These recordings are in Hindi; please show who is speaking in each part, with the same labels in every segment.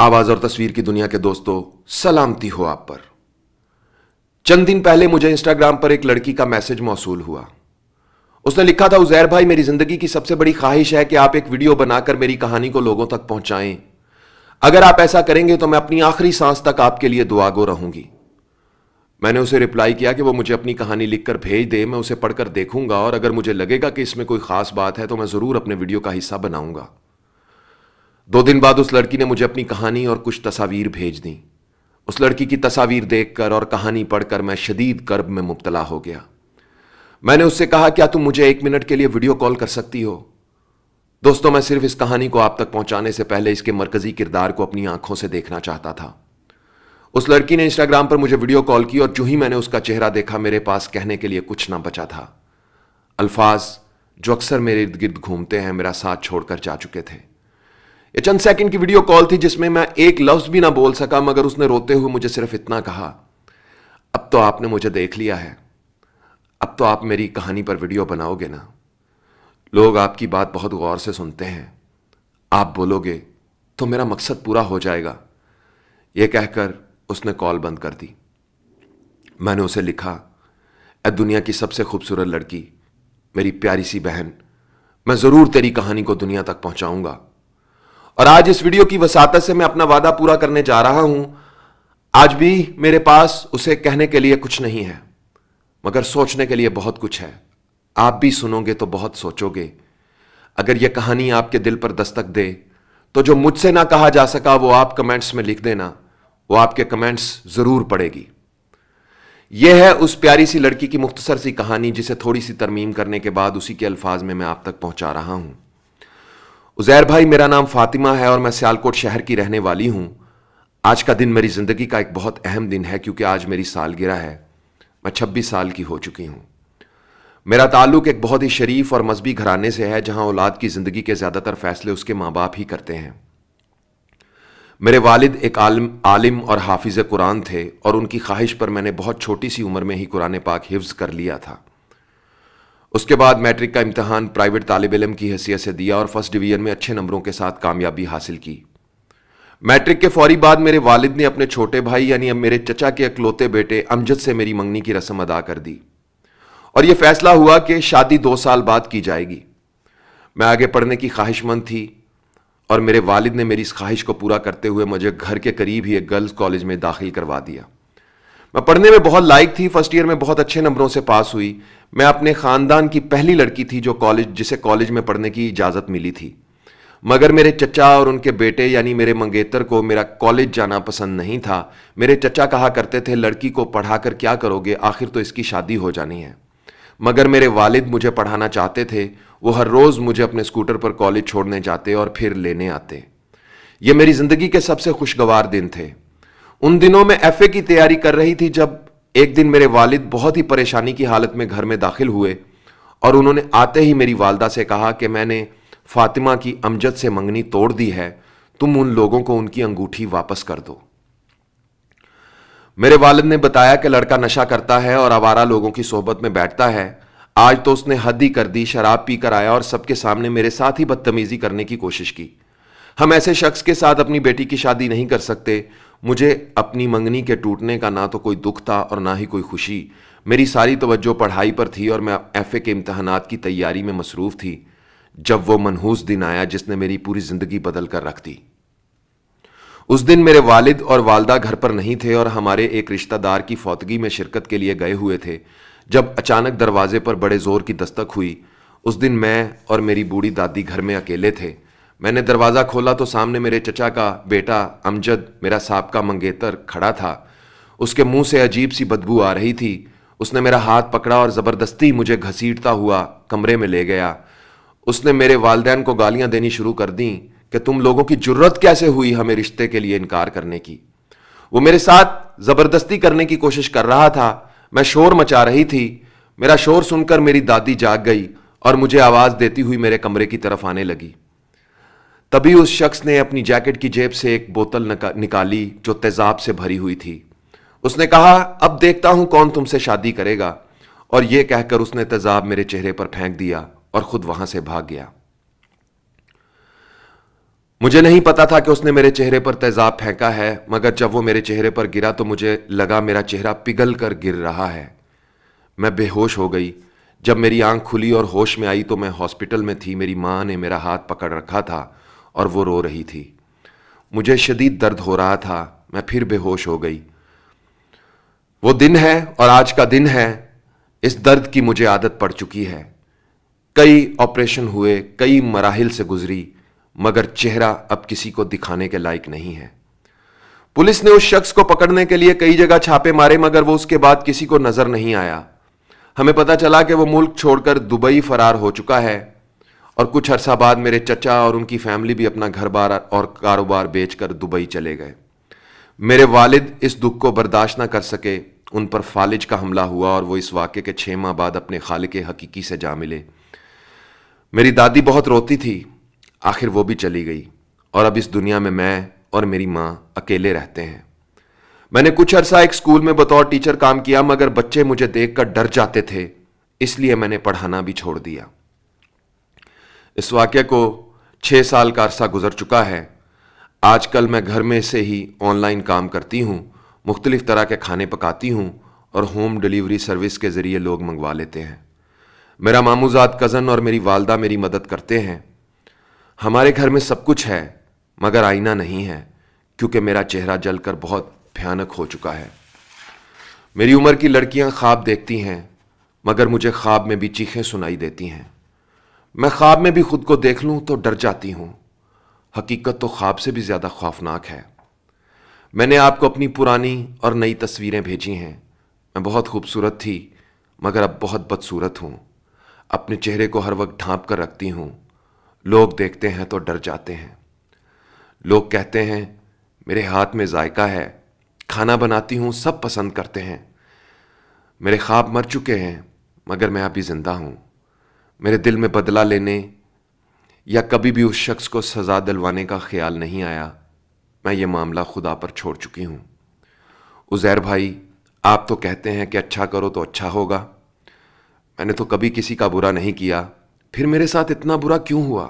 Speaker 1: आवाज और तस्वीर की दुनिया के दोस्तों सलामती हो आप पर चंद दिन पहले मुझे इंस्टाग्राम पर एक लड़की का मैसेज मौसू हुआ उसने लिखा था उजैर भाई मेरी जिंदगी की सबसे बड़ी ख्वाहिश है कि आप एक वीडियो बनाकर मेरी कहानी को लोगों तक पहुंचाएं अगर आप ऐसा करेंगे तो मैं अपनी आखिरी सांस तक आपके लिए दुआगो रहूंगी मैंने उसे रिप्लाई किया कि वो मुझे अपनी कहानी लिखकर भेज दे मैं उसे पढ़कर देखूंगा और अगर मुझे लगेगा कि इसमें कोई खास बात है तो मैं जरूर अपने वीडियो का हिस्सा बनाऊंगा दो दिन बाद उस लड़की ने मुझे अपनी कहानी और कुछ तस्वीर भेज दी उस लड़की की तस्वीर देखकर और कहानी पढ़कर मैं शदीद कर्ब में मुबतला हो गया मैंने उससे कहा क्या तुम मुझे एक मिनट के लिए वीडियो कॉल कर सकती हो दोस्तों मैं सिर्फ इस कहानी को आप तक पहुंचाने से पहले इसके मरकजी किरदार को अपनी आंखों से देखना चाहता था उस लड़की ने इंस्टाग्राम पर मुझे वीडियो कॉल की और जो ही मैंने उसका चेहरा देखा मेरे पास कहने के लिए कुछ ना बचा था अल्फाज जो अक्सर मेरे इर्द गिर्द घूमते हैं मेरा साथ छोड़कर जा चुके थे ये चंद सेकंड की वीडियो कॉल थी जिसमें मैं एक लफ्ज भी ना बोल सका मगर उसने रोते हुए मुझे सिर्फ इतना कहा अब तो आपने मुझे देख लिया है अब तो आप मेरी कहानी पर वीडियो बनाओगे ना लोग आपकी बात बहुत गौर से सुनते हैं आप बोलोगे तो मेरा मकसद पूरा हो जाएगा कह कहकर उसने कॉल बंद कर दी मैंने उसे लिखा ए दुनिया की सबसे खूबसूरत लड़की मेरी प्यारी सी बहन मैं ज़रूर तेरी कहानी को दुनिया तक पहुंचाऊंगा और आज इस वीडियो की वसात से मैं अपना वादा पूरा करने जा रहा हूं आज भी मेरे पास उसे कहने के लिए कुछ नहीं है मगर सोचने के लिए बहुत कुछ है आप भी सुनोगे तो बहुत सोचोगे अगर यह कहानी आपके दिल पर दस्तक दे तो जो मुझसे ना कहा जा सका वो आप कमेंट्स में लिख देना वो आपके कमेंट्स जरूर पड़ेगी यह है उस प्यारी सी लड़की की मुख्तसर सी कहानी जिसे थोड़ी सी तरमीम करने के बाद उसी के अल्फाज में मैं आप तक पहुंचा रहा हूं उजैर भाई मेरा नाम फातिमा है और मैं सियालकोट शहर की रहने वाली हूँ आज का दिन मेरी ज़िंदगी का एक बहुत अहम दिन है क्योंकि आज मेरी सालगिरह है मैं छब्बीस साल की हो चुकी हूँ मेरा ताल्लुक एक बहुत ही शरीफ और मजहबी घराने से है जहाँ औलाद की ज़िंदगी के ज़्यादातर फैसले उसके माँ बाप ही करते हैं मेरे वालिद एक आलम आलिम और हाफिज़ कुरान थे और उनकी ख्वाहिश पर मैंने बहुत छोटी सी उम्र में ही कुरान पाक हिफ्ज़ कर लिया था उसके बाद मैट्रिक का इम्तहान प्राइवेट तालब इलम की हैसियत से दिया और फर्स्ट डिवीज़न में अच्छे नंबरों के साथ कामयाबी हासिल की मैट्रिक के फौरी बाद मेरे वालिद ने अपने छोटे भाई यानी अब मेरे चचा के अकलौते बेटे अमजद से मेरी मंगनी की रस्म अदा कर दी और यह फैसला हुआ कि शादी दो साल बाद की जाएगी मैं आगे पढ़ने की ख्वाहिशमंद थी और मेरे वालिद ने मेरी इस ख्वाहिश को पूरा करते हुए मुझे घर के करीब ही एक गर्ल्स कॉलेज में दाखिल करवा दिया मैं पढ़ने में बहुत लायक थी फर्स्ट ईयर में बहुत अच्छे नंबरों से पास हुई मैं अपने ख़ानदान की पहली लड़की थी जो कॉलेज जिसे कॉलेज में पढ़ने की इजाज़त मिली थी मगर मेरे चचा और उनके बेटे यानी मेरे मंगेतर को मेरा कॉलेज जाना पसंद नहीं था मेरे चचा कहा करते थे लड़की को पढ़ाकर क्या करोगे आखिर तो इसकी शादी हो जानी है मगर मेरे वालिद मुझे पढ़ाना चाहते थे वो हर रोज़ मुझे अपने स्कूटर पर कॉलेज छोड़ने जाते और फिर लेने आते ये मेरी ज़िंदगी के सबसे खुशगवार दिन थे उन दिनों में एफ की तैयारी कर रही थी जब एक दिन मेरे वालिद बहुत ही परेशानी की हालत में घर में दाखिल हुए और उन्होंने आते ही मेरी वालदा से कहा कि मैंने फातिमा की अमजद से मंगनी तोड़ दी है तुम उन लोगों को उनकी अंगूठी वापस कर दो मेरे वालिद ने बताया कि लड़का नशा करता है और आवारा लोगों की सोहबत में बैठता है आज तो उसने हद ही कर दी शराब पीकर आया और सबके सामने मेरे साथ ही बदतमीजी करने की कोशिश की हम ऐसे शख्स के साथ अपनी बेटी की शादी नहीं कर सकते मुझे अपनी मंगनी के टूटने का ना तो कोई दुख था और ना ही कोई खुशी मेरी सारी तवज्जो पढ़ाई पर थी और मैं एफ़ के इम्तहानात की तैयारी में मसरूफ़ थी जब वो मनहूस दिन आया जिसने मेरी पूरी ज़िंदगी बदल कर रख दी उस दिन मेरे वालिद और वालदा घर पर नहीं थे और हमारे एक रिश्तेदार की फौतगी में शिरकत के लिए गए हुए थे जब अचानक दरवाजे पर बड़े ज़ोर की दस्तक हुई उस दिन मैं और मेरी बूढ़ी दादी घर में अकेले थे मैंने दरवाज़ा खोला तो सामने मेरे चचा का बेटा अमजद मेरा का मंगेतर खड़ा था उसके मुंह से अजीब सी बदबू आ रही थी उसने मेरा हाथ पकड़ा और ज़बरदस्ती मुझे घसीटता हुआ कमरे में ले गया उसने मेरे वालदेन को गालियां देनी शुरू कर दी कि तुम लोगों की जरूरत कैसे हुई हमें रिश्ते के लिए इनकार करने की वो मेरे साथ ज़बरदस्ती करने की कोशिश कर रहा था मैं शोर मचा रही थी मेरा शोर सुनकर मेरी दादी जाग गई और मुझे आवाज़ देती हुई मेरे कमरे की तरफ आने लगी तभी उस शख्स ने अपनी जैकेट की जेब से एक बोतल निकाली जो तेजाब से भरी हुई थी उसने कहा अब देखता हूं कौन तुमसे शादी करेगा और यह कह कहकर उसने तेजाब मेरे चेहरे पर फेंक दिया और खुद वहां से भाग गया मुझे नहीं पता था कि उसने मेरे चेहरे पर तेजाब फेंका है मगर जब वो मेरे चेहरे पर गिरा तो मुझे लगा मेरा चेहरा पिघल कर गिर रहा है मैं बेहोश हो गई जब मेरी आंख खुली और होश में आई तो मैं हॉस्पिटल में थी मेरी माँ ने मेरा हाथ पकड़ रखा था और वो रो रही थी मुझे शदीद दर्द हो रहा था मैं फिर बेहोश हो गई वो दिन है और आज का दिन है इस दर्द की मुझे आदत पड़ चुकी है कई ऑपरेशन हुए कई मराहल से गुजरी मगर चेहरा अब किसी को दिखाने के लायक नहीं है पुलिस ने उस शख्स को पकड़ने के लिए कई जगह छापे मारे मगर वो उसके बाद किसी को नजर नहीं आया हमें पता चला कि वो मुल्क छोड़कर दुबई फरार हो चुका है और कुछ अरसा बाद मेरे चचा और उनकी फैमिली भी अपना घर बार और कारोबार बेचकर दुबई चले गए मेरे वालिद इस दुख को बर्दाश्त ना कर सके उन पर फालिज का हमला हुआ और वो इस वाक्य के छः माह बाद अपने खाल के हकीकी से जा मिले मेरी दादी बहुत रोती थी आखिर वो भी चली गई और अब इस दुनिया में मैं और मेरी माँ अकेले रहते हैं मैंने कुछ अरसा एक स्कूल में बतौर टीचर काम किया मगर बच्चे मुझे देखकर डर जाते थे इसलिए मैंने पढ़ाना भी छोड़ दिया इस वाक्य को छः साल का अरसा गुज़र चुका है आजकल मैं घर में से ही ऑनलाइन काम करती हूँ मुख्तलिफ़ तरह के खाने पकाती हूँ और होम डिलीवरी सर्विस के ज़रिए लोग मंगवा लेते हैं मेरा मामूजाद कज़न और मेरी वालदा मेरी मदद करते हैं हमारे घर में सब कुछ है मगर आईना नहीं है क्योंकि मेरा चेहरा जलकर बहुत भयानक हो चुका है मेरी उम्र की लड़कियां ख्वाब देखती हैं मगर मुझे ख्वाब में भी चीखें सुनाई देती हैं मैं ख्वाब में भी खुद को देख लूं तो डर जाती हूं हकीकत तो ख्वाब से भी ज़्यादा खौफनाक है मैंने आपको अपनी पुरानी और नई तस्वीरें भेजी हैं मैं बहुत खूबसूरत थी मगर अब बहुत बदसूरत हूँ अपने चेहरे को हर वक्त ढांप कर रखती हूँ लोग देखते हैं तो डर जाते हैं लोग कहते हैं मेरे हाथ में जायका है खाना बनाती हूँ सब पसंद करते हैं मेरे ख्वाब मर चुके हैं मगर मैं अभी ज़िंदा हूँ मेरे दिल में बदला लेने या कभी भी उस शख्स को सज़ा दिलवाने का ख्याल नहीं आया मैं ये मामला खुदा पर छोड़ चुकी हूँ उज़ैर भाई आप तो कहते हैं कि अच्छा करो तो अच्छा होगा मैंने तो कभी किसी का बुरा नहीं किया फिर मेरे साथ इतना बुरा क्यों हुआ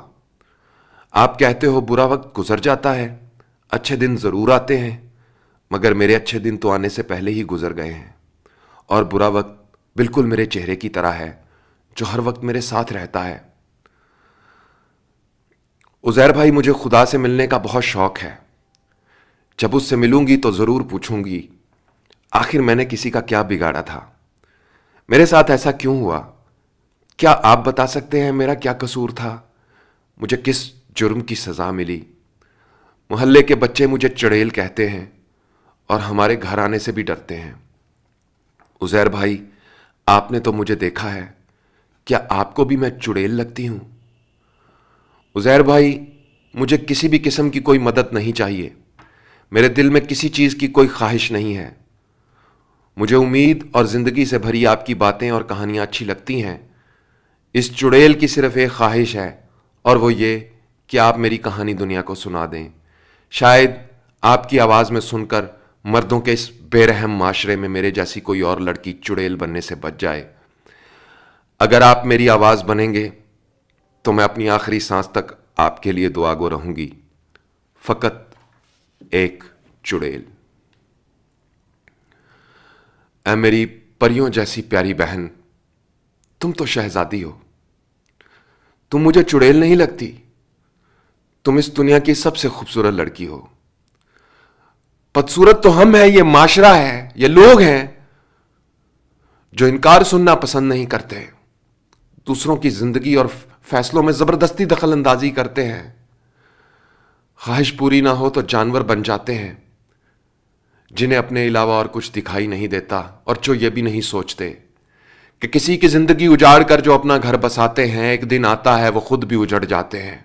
Speaker 1: आप कहते हो बुरा वक्त गुजर जाता है अच्छे दिन ज़रूर आते हैं मगर मेरे अच्छे दिन तो आने से पहले ही गुजर गए हैं और बुरा वक्त बिल्कुल मेरे चेहरे की तरह है जो हर वक्त मेरे साथ रहता है उज़ैर भाई मुझे खुदा से मिलने का बहुत शौक़ है जब उससे मिलूंगी तो ज़रूर पूछूंगी आखिर मैंने किसी का क्या बिगाड़ा था मेरे साथ ऐसा क्यों हुआ क्या आप बता सकते हैं मेरा क्या कसूर था मुझे किस जुर्म की सज़ा मिली मोहल्ले के बच्चे मुझे चड़ेल कहते हैं और हमारे घर आने से भी डरते हैं उज़ैर भाई आपने तो मुझे देखा है क्या आपको भी मैं चुड़ैल लगती हूं उजैर भाई मुझे किसी भी किस्म की कोई मदद नहीं चाहिए मेरे दिल में किसी चीज़ की कोई ख्वाहिश नहीं है मुझे उम्मीद और ज़िंदगी से भरी आपकी बातें और कहानियाँ अच्छी लगती हैं इस चुड़ैल की सिर्फ एक ख्वाहिश है और वो ये कि आप मेरी कहानी दुनिया को सुना दें शायद आपकी आवाज़ में सुनकर मर्दों के इस बेरहम माशरे में मेरे जैसी कोई और लड़की चुड़ैल बनने से बच जाए अगर आप मेरी आवाज़ बनेंगे तो मैं अपनी आखिरी सांस तक आपके लिए दुआगो रहूंगी फकत एक चुड़ैल ऐ मेरी परियों जैसी प्यारी बहन तुम तो शहजादी हो तुम मुझे चुड़ैल नहीं लगती तुम इस दुनिया की सबसे खूबसूरत लड़की हो बदसूरत तो हम हैं ये माशरा है ये लोग हैं जो इनकार सुनना पसंद नहीं करते दूसरों की जिंदगी और फैसलों में जबरदस्ती दखल अंदाजी करते हैं ख्वाहिश पूरी ना हो तो जानवर बन जाते हैं जिन्हें अपने अलावा और कुछ दिखाई नहीं देता और जो ये भी नहीं सोचते कि किसी की जिंदगी उजाड़ कर जो अपना घर बसाते हैं एक दिन आता है वो खुद भी उजड़ जाते हैं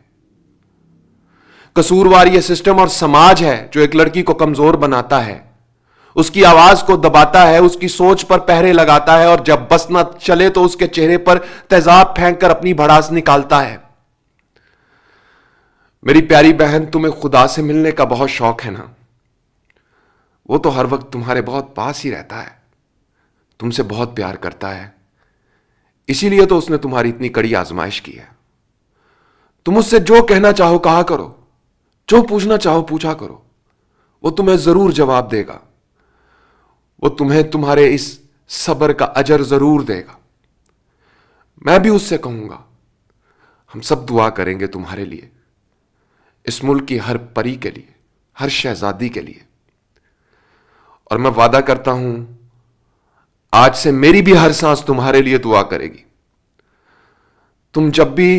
Speaker 1: कसूरवार यह सिस्टम और समाज है जो एक लड़की को कमजोर बनाता है उसकी आवाज को दबाता है उसकी सोच पर पहरे लगाता है और जब बस न चले तो उसके चेहरे पर तेजाब फेंक कर अपनी भड़ास निकालता है मेरी प्यारी बहन तुम्हें खुदा से मिलने का बहुत शौक है ना वो तो हर वक्त तुम्हारे बहुत पास ही रहता है तुमसे बहुत प्यार करता है इसीलिए तो उसने तुम्हारी इतनी कड़ी आजमाइश की है तुम उससे जो कहना चाहो कहा करो जो पूछना चाहो पूछा करो वो तुम्हें जरूर जवाब देगा वो तुम्हें तुम्हारे इस सबर का अजर जरूर देगा मैं भी उससे कहूंगा हम सब दुआ करेंगे तुम्हारे लिए इस मुल्क की हर परी के लिए हर शहजादी के लिए और मैं वादा करता हूं आज से मेरी भी हर सांस तुम्हारे लिए दुआ करेगी तुम जब भी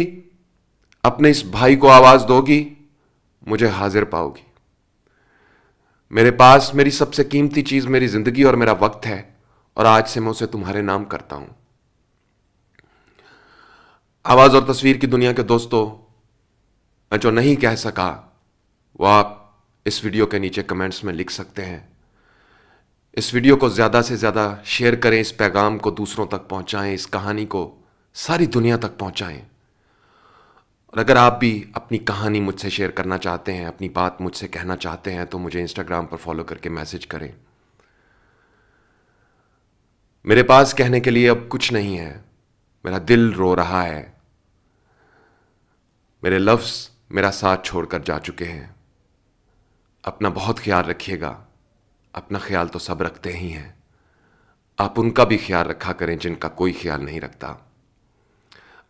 Speaker 1: अपने इस भाई को आवाज दोगी मुझे हाजिर पाओगी मेरे पास मेरी सबसे कीमती चीज़ मेरी ज़िंदगी और मेरा वक्त है और आज से मैं उसे तुम्हारे नाम करता हूँ आवाज़ और तस्वीर की दुनिया के दोस्तों मैं जो नहीं कह सका वो आप इस वीडियो के नीचे कमेंट्स में लिख सकते हैं इस वीडियो को ज़्यादा से ज़्यादा शेयर करें इस पैगाम को दूसरों तक पहुंचाएं इस कहानी को सारी दुनिया तक पहुंचाएं और अगर आप भी अपनी कहानी मुझसे शेयर करना चाहते हैं अपनी बात मुझसे कहना चाहते हैं तो मुझे इंस्टाग्राम पर फॉलो करके मैसेज करें मेरे पास कहने के लिए अब कुछ नहीं है मेरा दिल रो रहा है मेरे लफ्ज़ मेरा साथ छोड़कर जा चुके हैं अपना बहुत ख्याल रखिएगा अपना ख्याल तो सब रखते ही हैं आप उनका भी ख्याल रखा करें जिनका कोई ख्याल नहीं रखता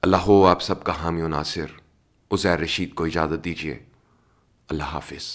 Speaker 1: अल्लाह हो आप सबका हामी नासिर उज़ैर रशीद को इजाज़त दीजिए अल्लाह हाफिज़